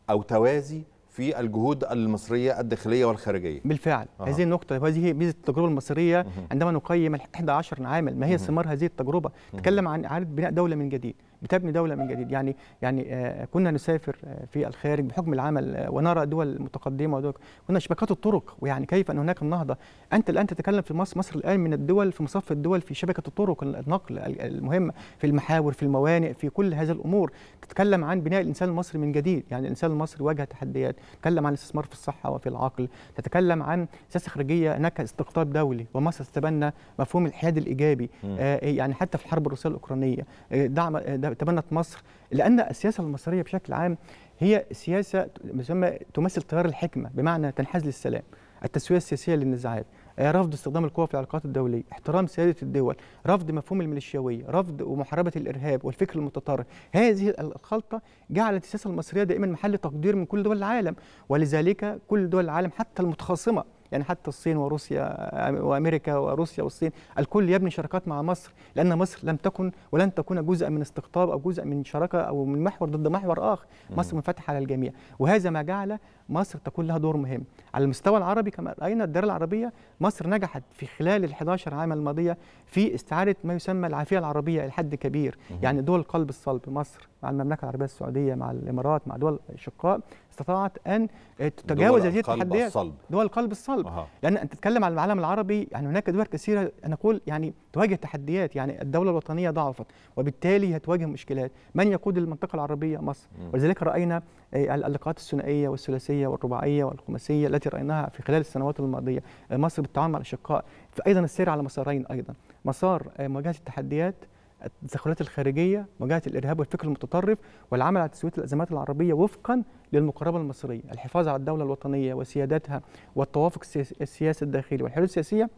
او توازي في الجهود المصريه الداخليه والخارجيه. بالفعل آه. هذه النقطه وهذه ميزه التجربه المصريه مه. عندما نقيم 11 عاما ما هي ثمار هذه التجربه؟ نتكلم عن اعاده بناء دوله من جديد، بتبني دوله من جديد يعني يعني آه، كنا نسافر آه، في الخارج بحكم العمل آه، ونرى دول متقدمه ودول كنا شبكات الطرق ويعني كيف ان هناك النهضه انت الان تتكلم في مصر مصر الان من الدول في مصف الدول في شبكه الطرق النقل المهمه في المحاور في الموانئ في كل هذه الامور تتكلم عن بناء الانسان المصري من جديد يعني الانسان المصري واجه تحديات تتكلم عن الاستثمار في الصحه وفي العقل تتكلم عن سياسه خارجيه هناك استقطاب دولي ومصر تتبنى مفهوم الحياد الايجابي آه يعني حتى في الحرب الروسيه الاوكرانيه آه دعم تبنت مصر لان السياسه المصريه بشكل عام هي سياسه تمثل تيار الحكمه بمعنى تنحاز للسلام التسويه السياسيه للنزاعات آه، رفض استخدام القوه في العلاقات الدوليه، احترام سياده الدول، رفض مفهوم الميليشياويه، رفض ومحاربه الارهاب والفكر المتطرف، هذه الخلطه جعلت السياسه المصريه دائما محل تقدير من كل دول العالم، ولذلك كل دول العالم حتى المتخاصمه يعني حتى الصين وروسيا وامريكا وروسيا والصين الكل يبني شراكات مع مصر لان مصر لم تكن ولن تكون جزءا من استقطاب او جزء من شراكه او من محور ضد محور اخر مصر منفتحه على الجميع وهذا ما جعل مصر تكون لها دور مهم على المستوى العربي كما راينا الدول العربيه مصر نجحت في خلال ال 11 عام الماضيه في استعاده ما يسمى العافيه العربيه لحد كبير يعني دول القلب الصلب مصر مع المملكه العربيه السعوديه مع الامارات مع دول الشقاء استطاعت ان تتجاوز هذه التحديات الصلب. دول القلب الصلب أه. لان انت تتكلم عن العالم العربي يعني هناك دول كثيره انا اقول يعني تواجه تحديات يعني الدوله الوطنيه ضعفت وبالتالي هتواجه مشكلات من يقود المنطقه العربيه مصر م. ولذلك راينا آه، اللقاءات الثنائيه والثلاثيه والرباعيه والخماسيه التي رايناها في خلال السنوات الماضيه آه، مصر بالتعاون مع الاشقاء فايضا السير على مسارين ايضا مسار آه، مواجهه التحديات التدخلات الخارجيه مواجهه الارهاب والفكر المتطرف والعمل على تسويه الازمات العربيه وفقا للمقاربه المصريه، الحفاظ على الدوله الوطنيه وسيادتها والتوافق السياسي الداخلي والحلول السياسيه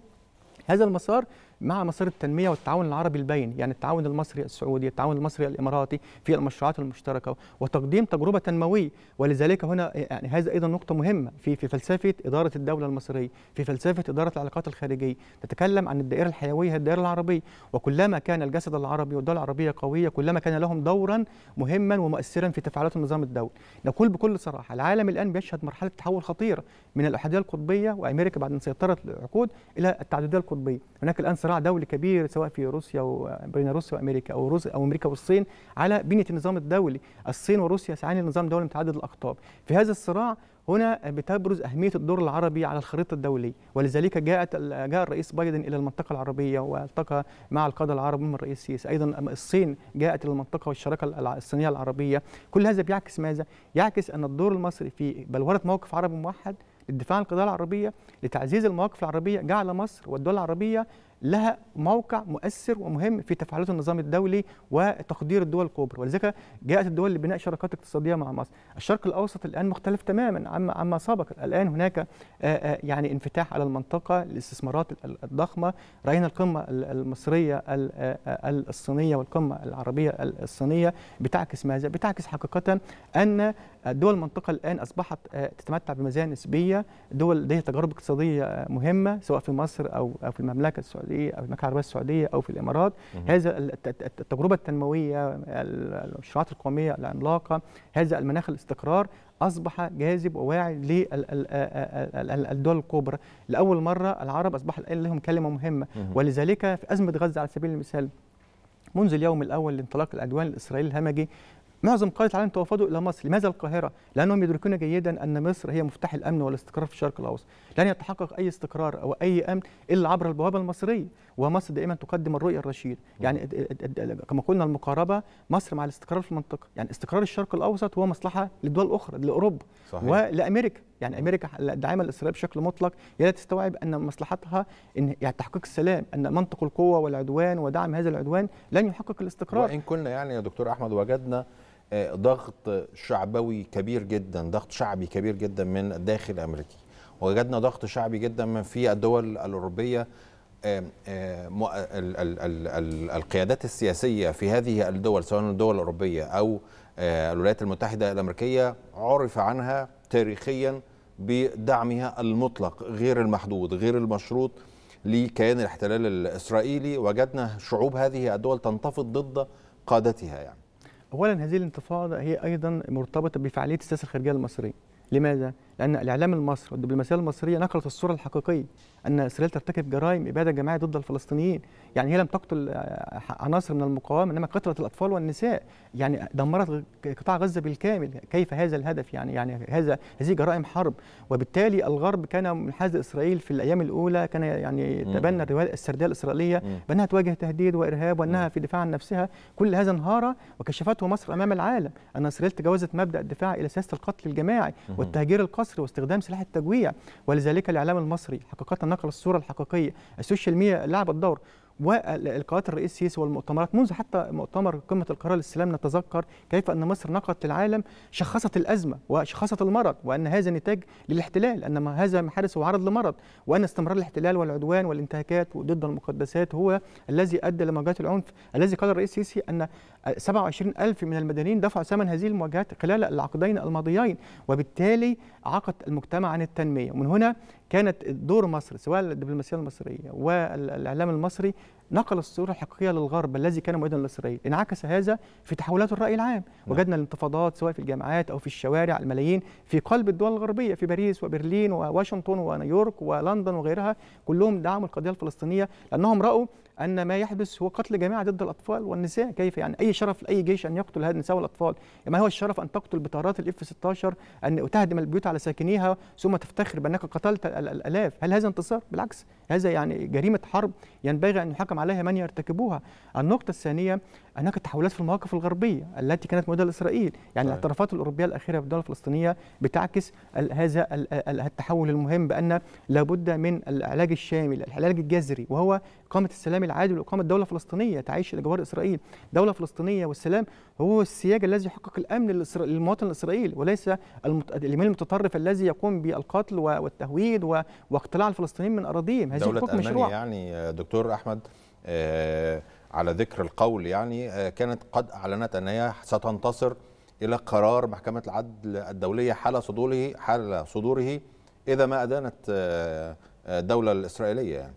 هذا المسار مع مسار التنميه والتعاون العربي البين يعني التعاون المصري السعودي التعاون المصري الاماراتي في المشروعات المشتركه وتقديم تجربه تنمويه ولذلك هنا يعني هذا ايضا نقطه مهمه في في فلسفه اداره الدوله المصريه في فلسفه اداره العلاقات الخارجيه تتكلم عن الدائره الحيويه هي الدائره العربيه وكلما كان الجسد العربي والدول العربيه قويه كلما كان لهم دورا مهما ومؤثرا في تفاعلات النظام الدولي نقول بكل صراحه العالم الان بيشهد مرحله تحول خطير من الاحاديه القطبيه وامريكا بعد ان سيطرت العقود الى التعدديه القطبيه هناك الان صراع صراع دولي كبير سواء في روسيا وبين روسيا وامريكا او روسيا او امريكا والصين على بنيه النظام الدولي الصين وروسيا سعيان لنظام دولي متعدد الاقطاب في هذا الصراع هنا بتبرز أهمية الدور العربي على الخريطة الدولية ولذلك جاءت جاء الرئيس بايدن إلى المنطقة العربية والتقى مع القادة العرب من الرئيس السيسي أيضا الصين جاءت إلى المنطقة والشراكة الصينية العربية كل هذا بيعكس ماذا؟ يعكس أن الدور المصري في بلورة موقف عربي موحد للدفاع عن القضايا العربية لتعزيز المواقف العربية جعل مصر والدول العربية لها موقع مؤثر ومهم في تفاعلات النظام الدولي وتقدير الدول الكبرى ولذلك جاءت الدول لبناء شراكات اقتصاديه مع مصر الشرق الاوسط الان مختلف تماما عما عما سبق الان هناك آه، آه، يعني انفتاح على المنطقه الاستثمارات الضخمه راينا القمه المصريه آه، الصينيه والقمه العربيه الصينيه بتعكس ماذا بتعكس حقيقه ان دول المنطقة الآن أصبحت تتمتع بمزايا نسبية دول لديها تجارب اقتصادية مهمة سواء في مصر أو في المملكة السعودية السعوديه او المملكه العربيه السعوديه او في الامارات هذا التجربه التنمويه المشروعات القوميه العملاقه هذا المناخ الاستقرار اصبح جاذب وواعي للدول الكبرى لاول مره العرب اصبح لهم كلمه مهمه ولذلك في ازمه غزه على سبيل المثال منذ اليوم الاول لانطلاق العدوان الاسرائيلي الهمجي معظم قاده العالم توافدوا الى مصر، لماذا القاهره؟ لانهم يدركون جيدا ان مصر هي مفتاح الامن والاستقرار في الشرق الاوسط، لن يتحقق اي استقرار او اي امن الا عبر البوابه المصريه، ومصر دائما تقدم الرؤيه الرشيد، يعني كما قلنا المقاربه مصر مع الاستقرار في المنطقه، يعني استقرار الشرق الاوسط هو مصلحه للدول الاخرى لاوروبا صحيح. ولامريكا، يعني امريكا داعمه لاسرائيل بشكل مطلق، هي لا تستوعب ان مصلحتها ان يعني تحقيق السلام، ان منطق القوه والعدوان ودعم هذا العدوان لن يحقق الاستقرار. وان كنا يعني يا دكتور احمد وجدنا آه، ضغط شعبوي كبير جدا ضغط شعبي كبير جدا من الداخل الامريكي وجدنا ضغط شعبي جدا من في الدول الاوروبيه القيادات السياسيه في هذه الدول سواء الدول الاوروبيه او آه، الولايات المتحده الامريكيه عرف عنها تاريخيا بدعمها المطلق غير المحدود غير المشروط لكيان الاحتلال الاسرائيلي وجدنا شعوب هذه الدول تنتفض ضد قادتها يعني اولا هذه الانتفاضه هي ايضا مرتبطه بفعاليه السياسه الخارجيه المصريه لماذا؟ لأن الإعلام المصري والدبلوماسية المصرية نقلت الصورة الحقيقية أن إسرائيل ترتكب جرائم إبادة جماعية ضد الفلسطينيين يعني هي لم تقتل آه، عناصر من المقاومة إنما قتلت الأطفال والنساء يعني دمرت قطاع غزة بالكامل كيف هذا الهدف يعني يعني هذا هذه جرائم حرب وبالتالي الغرب كان منحاز إسرائيل في الأيام الأولى كان يعني تبنى الرواية السردية الإسرائيلية بأنها تواجه تهديد وإرهاب وأنها في دفاع عن نفسها كل هذا انهار وكشفته مصر أمام العالم أن إسرائيل تجاوزت مبدأ الدفاع إلى سياسة القتل الجماعي والتهجير القسري واستخدام سلاح التجويع ولذلك الاعلام المصري حقيقه نقل الصوره الحقيقيه السوشيال ميديا لعبت دور والقوات الرئيس السيسي والمؤتمرات منذ حتى مؤتمر قمه القرار للسلام نتذكر كيف ان مصر نقدت للعالم شخصت الازمه وشخصت المرض وان هذا نتاج للاحتلال ان هذا محارس هو عرض لمرض وان استمرار الاحتلال والعدوان والانتهاكات ضد المقدسات هو الذي ادى لمواجهه العنف الذي قال الرئيس السيسي ان 27 ألف من المدنيين دفعوا ثمن هذه المواجهات خلال العقدين الماضيين وبالتالي عقد المجتمع عن التنمية ومن هنا كانت دور مصر سواء الدبلوماسيه المصريه والاعلام المصري نقل الصورة الحقيقية للغرب الذي كان مؤيدا لإسرائيل انعكس هذا في تحولات الرأي العام نعم. وجدنا الانتفاضات سواء في الجامعات أو في الشوارع الملايين في قلب الدول الغربية في باريس وبرلين وواشنطن ونيويورك ولندن وغيرها كلهم دعموا القضية الفلسطينية لأنهم رأوا أن ما يحدث هو قتل جماعة ضد الأطفال والنساء كيف يعني أي شرف لأي جيش أن يقتل هذه النساء والأطفال ما هو الشرف أن تقتل بطارات الإف 16 أن تهدم البيوت على ساكنيها ثم تفتخر بأنك قتلت الآلاف هل هذا انتصار؟ بالعكس هذا يعني جريمة حرب ينبغي أن يحكم عليها من يرتكبوها النقطة الثانية هناك تحولات في المواقف الغربيه التي كانت موجودة اسرائيل يعني طيب. الاعترافات الاوروبيه الاخيره في الدولة الفلسطينيه بتعكس هذا التحول المهم بان لابد من العلاج الشامل العلاج الجذري وهو اقامه السلام العادل واقامه دوله فلسطينيه تعيش جوار اسرائيل دوله فلسطينيه والسلام هو السياج الذي يحقق الامن للمواطن الاسرائيلي وليس اليمين المتطرف الذي يقوم بالقتل والتهويد واقتلاع الفلسطينيين من اراضيهم هذه دولة مشروع يعني دكتور احمد آه على ذكر القول يعني آه، كانت قد أعلنت أنها ستنتصر إلى قرار محكمة العدل الدولية حال صدوره حال صدوره إذا ما أدانت آه، آه، الدولة الإسرائيلية يعني.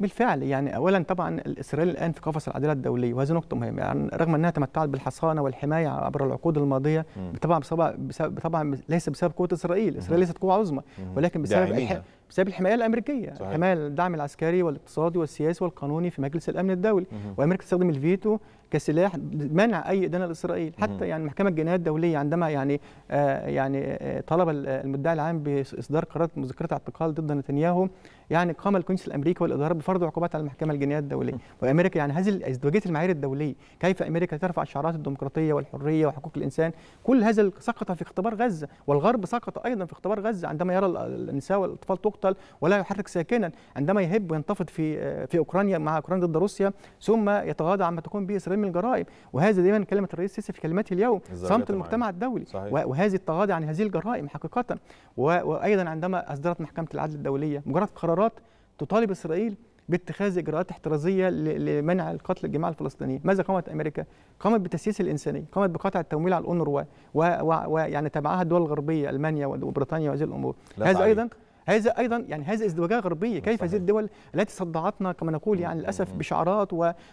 بالفعل يعني اولا طبعا الاسرائيل الان في قفص العداله الدوليه وهذه نقطه مهمه يعني رغم انها تمتعت بالحصانه والحمايه عبر العقود الماضيه طبعا بسبب, بسبب طبعا ليس بسبب قوه اسرائيل، اسرائيل ليست قوه عظمى ولكن بسبب بسبب الحمايه الامريكيه صحيح. حمايه الدعم العسكري والاقتصادي والسياسي والقانوني في مجلس الامن الدولي مه. وامريكا تستخدم الفيتو كسلاح منع اي ادانه لاسرائيل حتى مه. يعني المحكمه الجنايات الدوليه عندما يعني آه يعني آه طلب المدعي العام باصدار قرارات مذكره اعتقال ضد نتنياهو يعني قام الكونجرس الامريكي والاداره بفرض عقوبات على المحكمه الجنائيه الدوليه وامريكا يعني هذه ازدواجيه المعايير الدوليه كيف امريكا ترفع شعارات الديمقراطيه والحريه وحقوق الانسان كل هذا سقط في اختبار غزه والغرب سقط ايضا في اختبار غزه عندما يرى النساء والاطفال تقتل ولا يحرك ساكنا عندما يهب وينتفض في آه، في اوكرانيا مع اوكرانيا ضد روسيا ثم يتغاضى عما تقوم به اسرائيل من الجرائم وهذا دائما كلمه الرئيس السيسي في كلماته اليوم صمت المجتمع الدولي صحيح. وهذه التغاضي عن هذه الجرائم حقيقه وايضا عندما اصدرت محكمه العدل الدوليه مجرد قرار قرارات تطالب إسرائيل باتخاذ اجراءات احترازيه لمنع القتل الجماعه الفلسطينيه، ماذا قامت امريكا؟ قامت بالتسييس الانساني، قامت بقطع التمويل على الأونروا ويعني تبعها الدول الغربيه المانيا وبريطانيا وهذه الامور. هذا ايضا هذا ايضا يعني هذا ازدواجيه غربيه، كيف هذه الدول التي صدعتنا كما نقول يعني للاسف بشعارات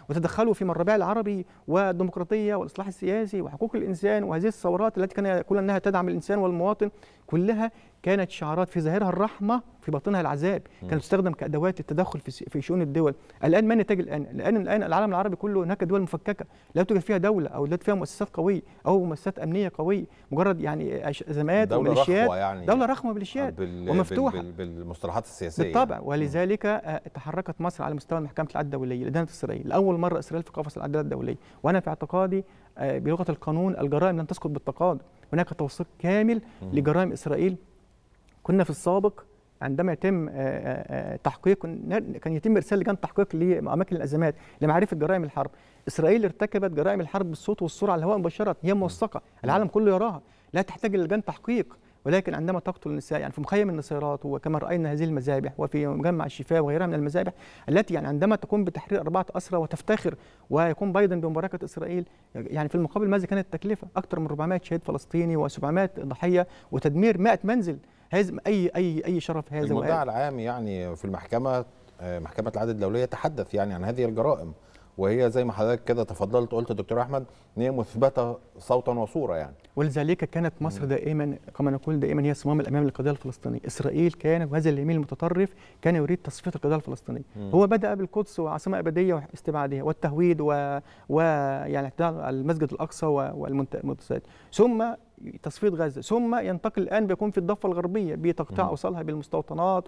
وتدخلوا في الربيع العربي والديمقراطيه والاصلاح السياسي وحقوق الانسان وهذه الثورات التي كان يقول انها تدعم الانسان والمواطن كلها كانت شعارات في ظاهرها الرحمه في باطنها العذاب كانت تستخدم كادوات للتدخل في في شؤون الدول الان ما نتاج الان الان الان العالم العربي كله هناك دول مفككه لا توجد فيها دوله او لا فيها مؤسسات قويه او مؤسسات امنيه قويه مجرد يعني ازمات وميليشيات دوله رخوه يعني دوله رخوه ميليشيات ومفتوحه بال بال بالمصطلحات السياسيه يعني. بالطبع ولذلك آه، تحركت مصر على مستوى محكمه العدل الدوليه لدينا اسرائيل لاول مره اسرائيل في قفص العداله الدوليه وانا في اعتقادي آه، بلغه القانون الجرائم لن تسقط بالتقاضي هناك توثيق كامل لجرائم اسرائيل كنا في السابق عندما يتم آه، آه، آه، تحقيق كان يتم ارسال لجان تحقيق لاماكن الازمات لمعرفه جرائم الحرب اسرائيل ارتكبت جرائم الحرب بالصوت والصوره على الهواء مباشره هي موثقه العالم كله يراها لا تحتاج لجان تحقيق ولكن عندما تقتل النساء يعني في مخيم النصيرات وكما راينا هذه المذابح وفي مجمع الشفاء وغيرها من المذابح التي يعني عندما تقوم بتحرير اربعه اسرى وتفتخر ويقوم بايدن بمباركه اسرائيل يعني في المقابل ماذا كانت التكلفه؟ اكثر من 400 شهيد فلسطيني و700 ضحيه وتدمير 100 منزل هذا اي اي اي شرف هذا المدعي العام يعني في المحكمه آه، محكمه العدل الدوليه تحدث يعني عن هذه الجرائم وهي زي ما حضرتك كده تفضلت قلت دكتور احمد ان هي مثبته صوتا وصوره يعني ولذلك كانت مصر دائما كما نقول دائما هي صمام الامام للقضيه الفلسطينيه اسرائيل كان وهذا اليمين المتطرف كان يريد تصفيه القضيه الفلسطينيه مم. هو بدا بالقدس وعاصمه ابديه واستبعادها والتهويد ويعني و... المسجد الاقصى والمنتدى ثم تصفية غزة ثم ينتقل الآن بيكون في الضفة الغربية بتقطيع أوصالها بالمستوطنات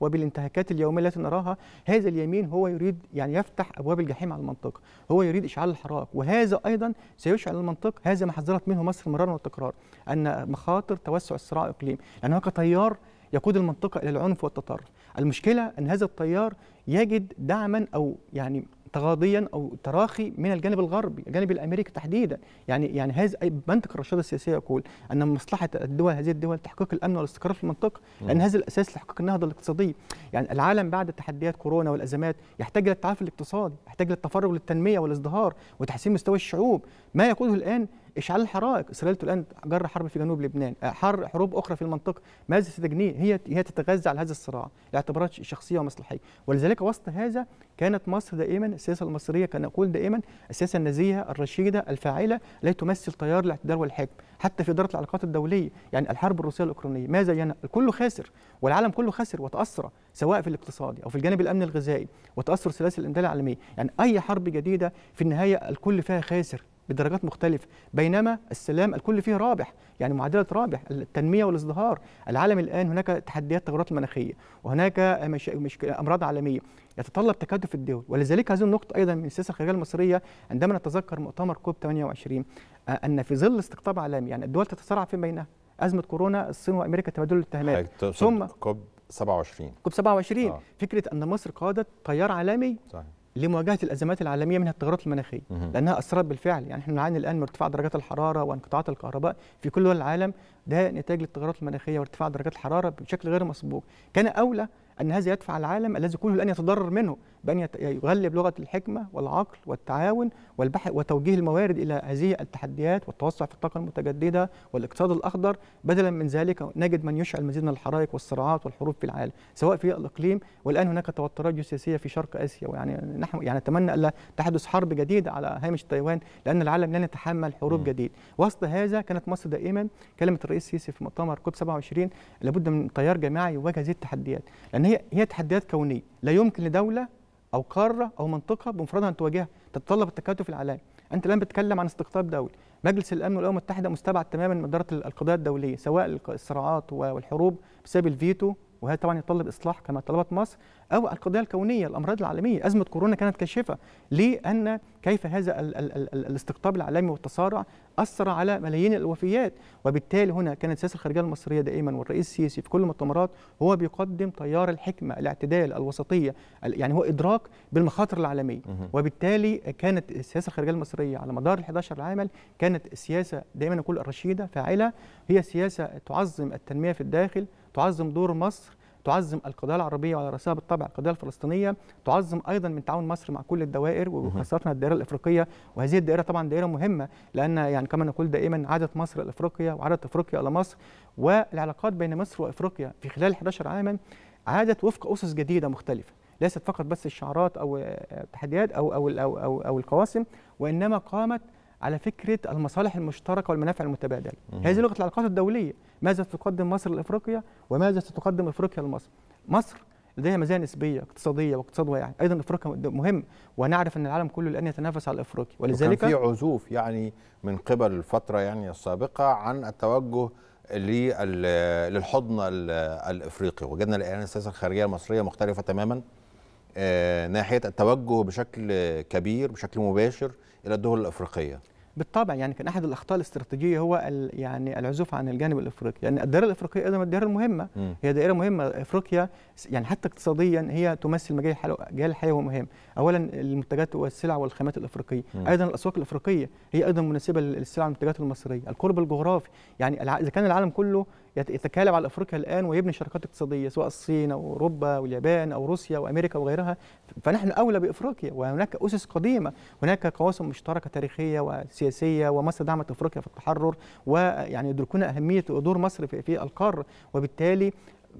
وبالانتهاكات اليومية التي نراها هذا اليمين هو يريد يعني يفتح أبواب الجحيم على المنطقة هو يريد إشعال الحراك وهذا أيضا سيشعل المنطقة هذا ما حذرت منه مصر مرارا وتكرارا أن مخاطر توسع الصراع الإقليمي لأنه تيار يقود المنطقة إلى العنف والتطرف المشكلة أن هذا التيار يجد دعما أو يعني تغاضيا او تراخي من الجانب الغربي، الجانب الامريكي تحديدا، يعني يعني هذا منطق الرشاد السياسيه يقول ان من مصلحه الدول هذه الدول تحقيق الامن والاستقرار في المنطقه، لان هذا الاساس لحقوق النهضه الاقتصاديه، يعني العالم بعد تحديات كورونا والازمات يحتاج للتعافي الاقتصادي، يحتاج للتفرغ للتنميه والازدهار وتحسين مستوى الشعوب، ما يقوله الان اشعال الحرائق اسرائيل الان جر حرب في جنوب لبنان آه، حر حروب اخرى في المنطقه ماذا ستجنيه هي هي تتغذى على هذا الصراع لاعتبارات شخصيه ومصلحيه ولذلك وسط هذا كانت مصر دائما السياسه المصريه كان اقول دائما السياسه النزيهه الرشيده الفاعله التي تمثل تيار الاعتدال والحكم حتى في اداره العلاقات الدوليه يعني الحرب الروسيه الاوكرانيه ماذا يعني الكل خاسر والعالم كله خسر وتاثر سواء في الاقتصاد او في الجانب الامني الغذائي وتاثر سلاسل الامداد العالميه يعني اي حرب جديده في النهايه الكل فيها خاسر بدرجات مختلفه بينما السلام الكل فيه رابح يعني معادله رابح التنميه والازدهار العالم الان هناك تحديات التغيرات المناخيه وهناك مش... مش... امراض عالميه يتطلب تكاتف الدول ولذلك هذه النقطه ايضا من السياسه الخارجيه المصريه عندما نتذكر مؤتمر كوب 28 آه، ان في ظل استقطاب عالمي يعني الدول تتصارع فيما بينها ازمه كورونا الصين وامريكا تبادل الاتهامات ثم كوب 27 كوب 27 آه. فكره ان مصر قادت تيار عالمي صحيح. لمواجهه الازمات العالميه منها التغيرات المناخيه لانها اثرت بالفعل يعني احنا بنعاني الان من ارتفاع درجات الحراره وانقطاعات الكهرباء في كل دول العالم ده نتاج للتغيرات المناخيه وارتفاع درجات الحراره بشكل غير مسبوق كان اولى ان هذا يدفع العالم الذي كله الان يتضرر منه بأن يغلب لغة الحكمة والعقل والتعاون والبحث وتوجيه الموارد إلى هذه التحديات والتوسع في الطاقة المتجددة والاقتصاد الأخضر بدلا من ذلك نجد من يشعل مزيد من الحرائق والصراعات والحروب في العالم سواء في الإقليم والآن هناك توترات جيوسياسية في شرق آسيا ويعني نحن يعني نتمنى ألا تحدث حرب جديدة على هامش تايوان لأن العالم لن يتحمل حروب جديد وسط هذا كانت مصر دائما كلمة الرئيس السيسي في مؤتمر كوب 27 لابد من تيار جماعي يواجه هذه التحديات لأن هي هي تحديات كونية لا يمكن لدولة او قاره او منطقه بمفردها ان تواجهها تتطلب التكاتف العالمي انت الان بتتكلم عن استقطاب دولي مجلس الامن والامم المتحده مستبعد تماما من اداره القضايا الدوليه سواء الصراعات والحروب بسبب الفيتو وهذا طبعا يتطلب اصلاح كما طلبت مصر أو القضية الكونية الأمراض العالمية أزمة كورونا كانت كاشفة لأن كيف هذا الـ الـ الـ الاستقطاب العالمي والتصارع أثر على ملايين الوفيات وبالتالي هنا كانت السياسة الخارجية المصرية دائما والرئيس السيسي في كل المؤتمرات هو بيقدم تيار الحكمة الاعتدال الوسطية يعني هو إدراك بالمخاطر العالمية وبالتالي كانت السياسة الخارجية المصرية على مدار ال 11 عاما كانت سياسة دائما نقول الرشيده فاعلة هي سياسة تعظم التنمية في الداخل تعظم دور مصر تعزم القضايا العربيه وعلى راسها بالطبع القضيه الفلسطينيه تعزم ايضا من تعاون مصر مع كل الدوائر وخاصه الدائره الافريقيه وهذه الدائره طبعا دائره مهمه لان يعني كما نقول دائما عادت مصر لافريقيا وعادت افريقيا الى مصر والعلاقات بين مصر وافريقيا في خلال 11 عاما عادت وفق اسس جديده مختلفه ليست فقط بس الشعارات او التحديات او او او او, أو القواسم وانما قامت على فكره المصالح المشتركه والمنافع المتبادله هذه لغه العلاقات الدوليه ماذا تقدم مصر لافريقيا وماذا ستقدم افريقيا لمصر مصر لديها مزايا نسبيه اقتصاديه واقتصاد واعي ايضا افريقيا مهم ونعرف ان العالم كله الان يتنافس على افريقيا ولذلك كان في عزوف يعني من قبل الفتره يعني السابقه عن التوجه للحضن الافريقي وجدنا الان السياسه الخارجيه المصريه مختلفه تماما آه، ناحيه التوجه بشكل كبير بشكل مباشر الى الدول الافريقيه بالطبع يعني كان احد الاخطاء الاستراتيجيه هو يعني العزوف عن الجانب الافريقي لان يعني الدائره الافريقيه ايضا الدائره المهمه هي دائره مهمه افريقيا يعني حتى اقتصاديا هي تمثل مجال مجال الحياه مهم اولا المنتجات والسلع والخامات الافريقيه م. ايضا الاسواق الافريقيه هي ايضا مناسبه للسلع والمنتجات المصريه القرب الجغرافي يعني اذا كان العالم كله يتكالب على افريقيا الان ويبني شركات اقتصاديه سواء الصين او اوروبا واليابان او روسيا وامريكا وغيرها فنحن اولى بافريقيا وهناك اسس قديمه هناك قواسم مشتركه تاريخيه وسياسيه ومصر دعمت افريقيا في التحرر ويعني يدركون اهميه دور مصر في القاره وبالتالي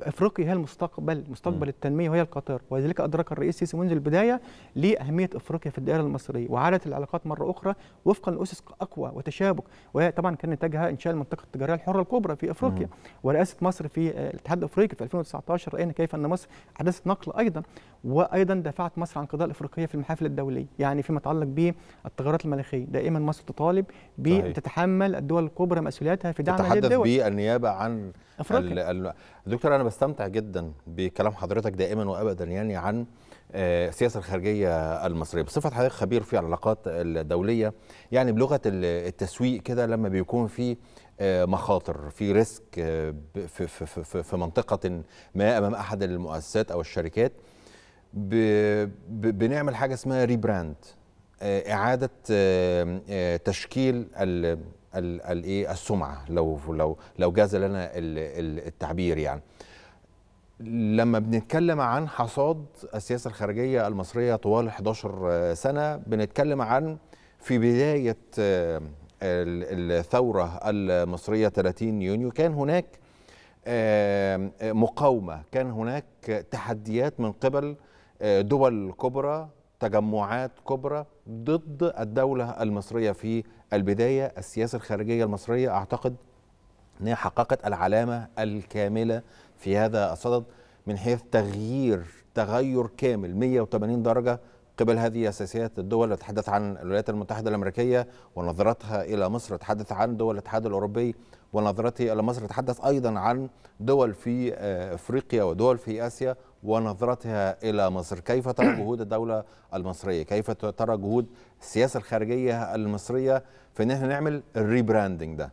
افريقيا هي المستقبل مستقبل التنميه وهي القطر ولذلك ادرك الرئيس السيسي منذ البدايه لاهميه افريقيا في الدائره المصريه وعادت العلاقات مره اخرى وفقا لاسس اقوى وتشابك وطبعا كان نتاجها انشاء المنطقه التجاريه الحره الكبرى في افريقيا ورئاسه مصر في الاتحاد الافريقي في 2019 راينا كيف ان مصر حدثت نقل ايضا وايضا دفعت مصر عن قضاء الافريقيه في المحافل الدوليه يعني فيما يتعلق بالتغيرات المناخيه دائما مصر تطالب بتتحمل الدول الكبرى مسؤولياتها في دعم هذه الدول بالنيابه عن افريقيا ال... دكتور انا بستمتع جدا بكلام حضرتك دائما وابدا يعني عن آه، السياسه الخارجيه المصريه بصفه حضرتك خبير في العلاقات الدوليه يعني بلغه التسويق كده لما بيكون في آه، مخاطر في ريسك آه، في, في, في, في منطقه ما امام احد المؤسسات او الشركات ب... ب... بنعمل حاجه اسمها ريبراند آه، اعاده آه، آه، تشكيل ال الايه السمعه لو لو لو جاز لنا التعبير يعني لما بنتكلم عن حصاد السياسه الخارجيه المصريه طوال 11 سنه بنتكلم عن في بدايه الثوره المصريه 30 يونيو كان هناك مقاومه كان هناك تحديات من قبل دول كبرى تجمعات كبرى ضد الدولة المصرية في البداية السياسة الخارجية المصرية أعتقد أنها حققت العلامة الكاملة في هذا الصدد من حيث تغيير تغير كامل 180 درجة قبل هذه أساسيات الدول تحدث عن الولايات المتحدة الأمريكية ونظرتها إلى مصر تحدث عن دول الاتحاد الأوروبي ونظرته إلى مصر تحدث أيضا عن دول في آه، أفريقيا ودول في آسيا ونظرتها إلى مصر كيف ترى جهود الدولة المصرية كيف ترى جهود السياسة الخارجية المصرية في أن احنا نعمل الريبراندنج ده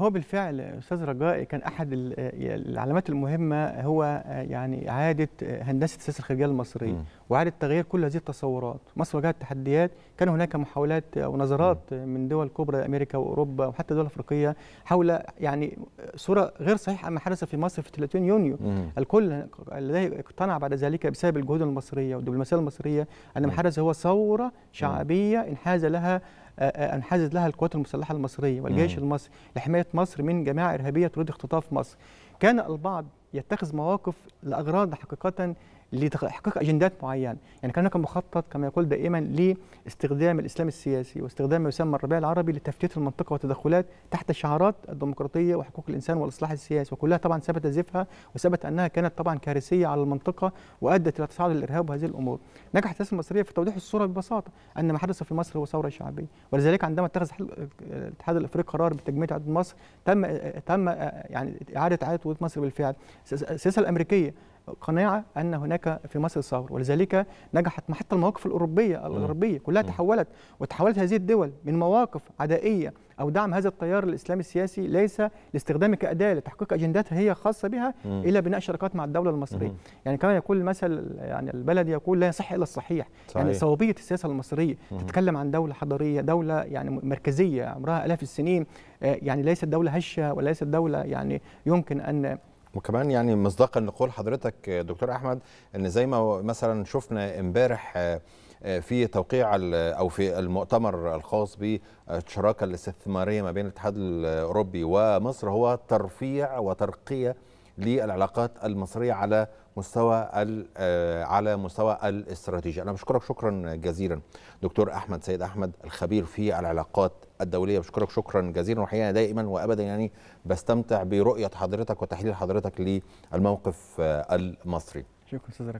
هو بالفعل استاذ رجاء كان احد العلامات المهمه هو يعني اعاده هندسه السياسه الخارجيه المصريه واعاده تغيير كل هذه التصورات، مصر واجهت تحديات، كان هناك محاولات ونظرات من دول كبرى امريكا واوروبا وحتى دول افريقيه حول يعني صوره غير صحيحه ما حدث في مصر في 30 يونيو، مم. الكل الذي اقتنع بعد ذلك بسبب الجهود المصريه والدبلوماسيه المصريه ان ما حدث هو ثوره شعبيه انحاز لها آه، آه، انحازت لها القوات المسلحه المصريه والجيش المصري لحمايه مصر من جماعه ارهابيه تريد اختطاف مصر كان البعض يتخذ مواقف لاغراض حقيقه لتحقيق اجندات معينه، يعني كان هناك مخطط كما يقول دائما لاستخدام الاسلام السياسي واستخدام ما يسمى الربيع العربي لتفتيت المنطقه والتدخلات تحت شعارات الديمقراطيه وحقوق الانسان والاصلاح السياسي، وكلها طبعا ثبت زفها وثبت انها كانت طبعا كارثيه على المنطقه وادت الى تصاعد الارهاب وهذه الامور. نجحت السياسه المصريه في توضيح الصوره ببساطه ان ما حدث في مصر هو ثوره شعبيه، ولذلك عندما اتخذ الاتحاد الافريقي قرار بتجميع مصر تم تم يعني اعاده اعاده مصر بالفعل. السياسه الامريكيه قناعه ان هناك في مصر ثوره ولذلك نجحت حتى المواقف الاوروبيه الغربيه كلها تحولت وتحولت هذه الدول من مواقف عدائيه او دعم هذا التيار الاسلامي السياسي ليس لاستخدامه كاداه لتحقيق اجنداتها هي خاصه بها إلا الى بناء شراكات مع الدوله المصريه يعني كما يقول المثل يعني البلد يقول لا يصح الا الصحيح يعني صحيح. يعني صوابيه السياسه المصريه مم. تتكلم عن دوله حضاريه دوله يعني مركزيه عمرها الاف السنين آه، يعني ليست دوله هشه وليست دوله يعني يمكن ان وكمان يعني مصداقا لقول حضرتك دكتور احمد ان زي ما مثلا شفنا امبارح آه، آه، في توقيع او في المؤتمر الخاص بالشراكه الاستثماريه ما بين الاتحاد الاوروبي ومصر هو ترفيع وترقيه للعلاقات المصريه على مستوى آه، على مستوى الاستراتيجي انا بشكرك شكرا جزيلا دكتور احمد سيد احمد الخبير في العلاقات الدوليه بشكرك شكرا جزيلا وحقيقه دائما وابدا يعني بستمتع برؤيه حضرتك وتحليل حضرتك للموقف آه، المصري شكرا استاذ